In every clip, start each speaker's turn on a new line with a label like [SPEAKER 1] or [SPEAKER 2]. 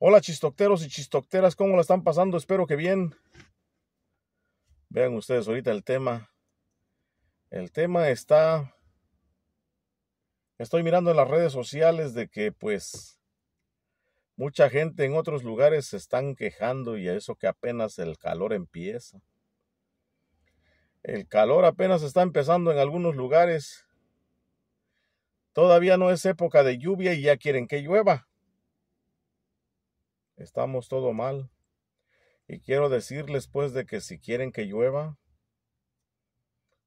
[SPEAKER 1] Hola chistocteros y chistocteras, ¿cómo la están pasando? Espero que bien. Vean ustedes ahorita el tema. El tema está... Estoy mirando en las redes sociales de que pues mucha gente en otros lugares se están quejando y a eso que apenas el calor empieza. El calor apenas está empezando en algunos lugares. Todavía no es época de lluvia y ya quieren que llueva. Estamos todo mal. Y quiero decirles pues de que si quieren que llueva,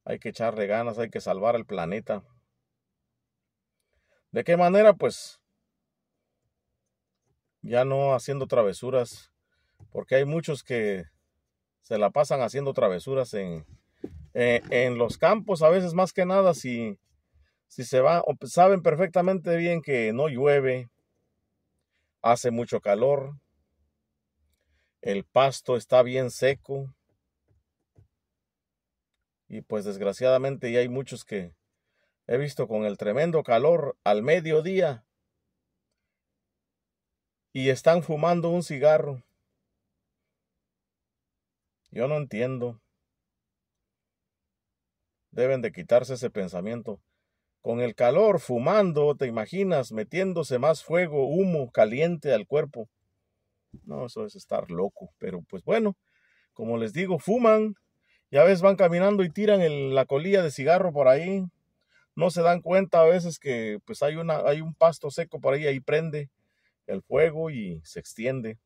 [SPEAKER 1] hay que echarle ganas, hay que salvar el planeta. ¿De qué manera? Pues ya no haciendo travesuras, porque hay muchos que se la pasan haciendo travesuras en, eh, los campos, a veces más que nada si, si se va, saben perfectamente bien que no llueve, hace mucho calor, el pasto está bien seco y pues desgraciadamente ya hay muchos que he visto con el tremendo calor al mediodía y están fumando un cigarro. Yo no entiendo. Deben de quitarse ese pensamiento. Con el calor, fumando, te imaginas, metiéndose más fuego, humo caliente al cuerpo. No, eso es estar loco. Pero pues bueno, como les digo, fuman. Ya ves, van caminando y tiran la colilla de cigarro por ahí. No se dan cuenta a veces que pues hay, una, hay un pasto seco por ahí, ahí prende el fuego y se extiende.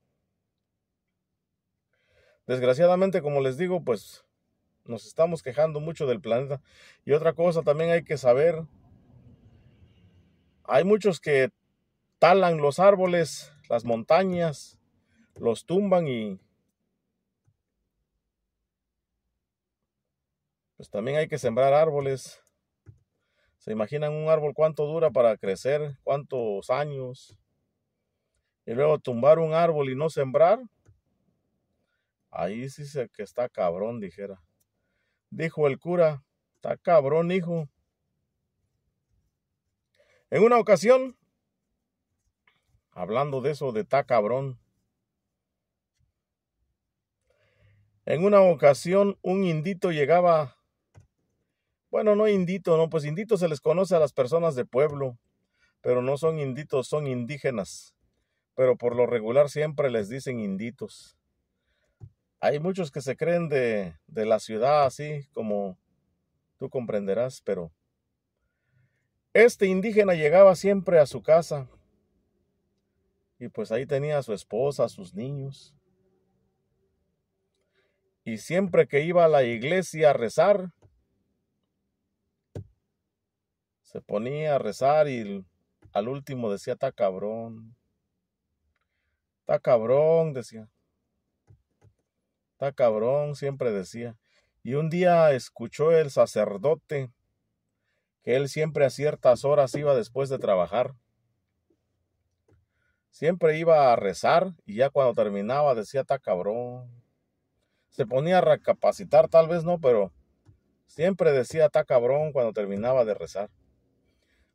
[SPEAKER 1] Desgraciadamente, como les digo, pues nos estamos quejando mucho del planeta. Y otra cosa también hay que saber hay muchos que talan los árboles, las montañas, los tumban y pues también hay que sembrar árboles. ¿Se imaginan un árbol cuánto dura para crecer? ¿Cuántos años? Y luego tumbar un árbol y no sembrar. Ahí sí sé que está cabrón, dijera. Dijo el cura, está cabrón, hijo. En una ocasión, hablando de eso de ta cabrón, en una ocasión un indito llegaba, bueno, no indito, no, pues indito se les conoce a las personas de pueblo, pero no son inditos, son indígenas, pero por lo regular siempre les dicen inditos. Hay muchos que se creen de, de la ciudad así, como tú comprenderás, pero este indígena llegaba siempre a su casa y pues ahí tenía a su esposa, a sus niños. Y siempre que iba a la iglesia a rezar, se ponía a rezar y al último decía, está cabrón, está cabrón, decía, está cabrón, siempre decía. Y un día escuchó el sacerdote que él siempre a ciertas horas iba después de trabajar. Siempre iba a rezar y ya cuando terminaba decía, está cabrón. Se ponía a recapacitar, tal vez no, pero siempre decía, está cabrón cuando terminaba de rezar.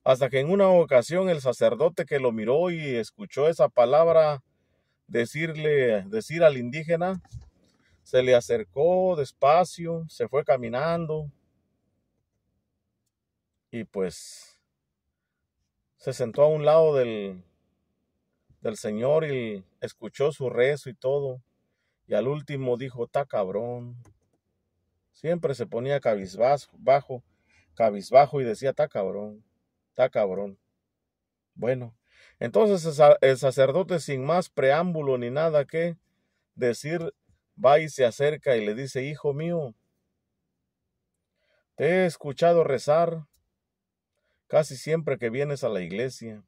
[SPEAKER 1] Hasta que en una ocasión el sacerdote que lo miró y escuchó esa palabra decirle, decir al indígena, se le acercó despacio, se fue caminando, y pues se sentó a un lado del, del Señor y escuchó su rezo y todo. Y al último dijo, está cabrón. Siempre se ponía cabizbajo, cabizbajo y decía, ta cabrón, ta cabrón. Bueno, entonces el sacerdote sin más preámbulo ni nada que decir, va y se acerca y le dice, hijo mío, te he escuchado rezar casi siempre que vienes a la iglesia.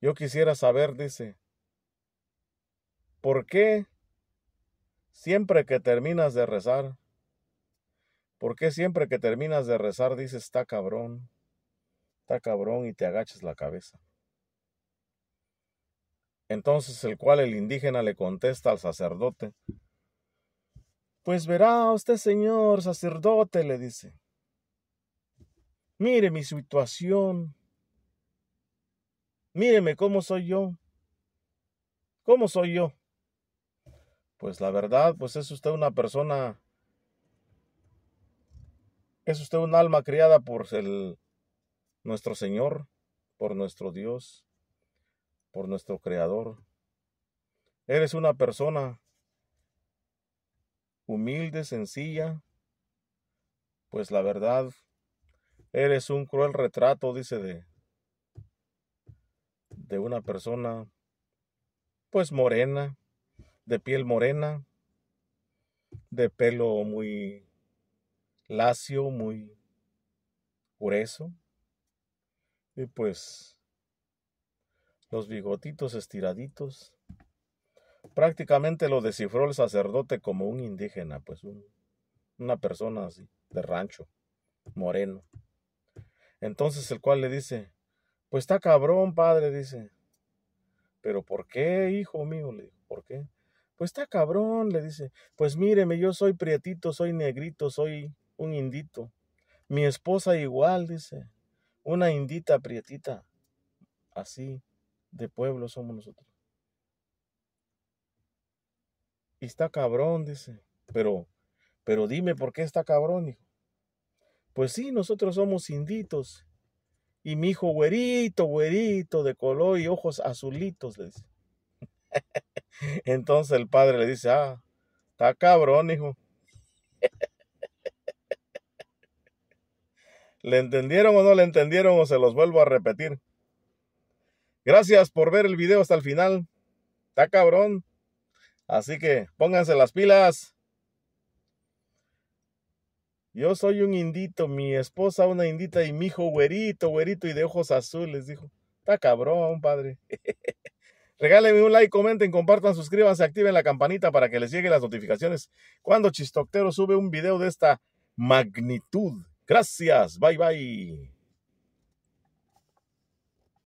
[SPEAKER 1] Yo quisiera saber, dice, ¿por qué siempre que terminas de rezar? ¿Por qué siempre que terminas de rezar dices, está cabrón, está cabrón y te agachas la cabeza? Entonces el cual el indígena le contesta al sacerdote, pues verá usted, señor sacerdote, le dice, Mire mi situación. Míreme cómo soy yo. ¿Cómo soy yo? Pues la verdad, pues es usted una persona, es usted un alma criada por el, nuestro Señor, por nuestro Dios, por nuestro Creador. Eres una persona humilde, sencilla, pues la verdad, Eres un cruel retrato, dice, de, de una persona, pues morena, de piel morena, de pelo muy lacio, muy grueso. Y pues los bigotitos estiraditos. Prácticamente lo descifró el sacerdote como un indígena, pues un, una persona así, de rancho, moreno. Entonces el cual le dice, pues está cabrón, padre, dice. Pero ¿por qué, hijo mío? Le dijo, ¿por qué? Pues está cabrón, le dice. Pues míreme, yo soy prietito, soy negrito, soy un indito. Mi esposa igual, dice. Una indita prietita. Así de pueblo somos nosotros. Y está cabrón, dice. Pero, pero dime por qué está cabrón, hijo. Pues sí, nosotros somos inditos. Y mi hijo, güerito, güerito, de color y ojos azulitos, les. Entonces el padre le dice, ah, está cabrón, hijo. ¿Le entendieron o no le entendieron o se los vuelvo a repetir? Gracias por ver el video hasta el final. Está cabrón. Así que pónganse las pilas. Yo soy un indito, mi esposa una indita y mi hijo güerito, güerito y de ojos azules, dijo. Está cabrón, padre. Regálenme un like, comenten, compartan, suscríbanse, activen la campanita para que les lleguen las notificaciones cuando Chistoctero sube un video de esta magnitud. Gracias, bye bye.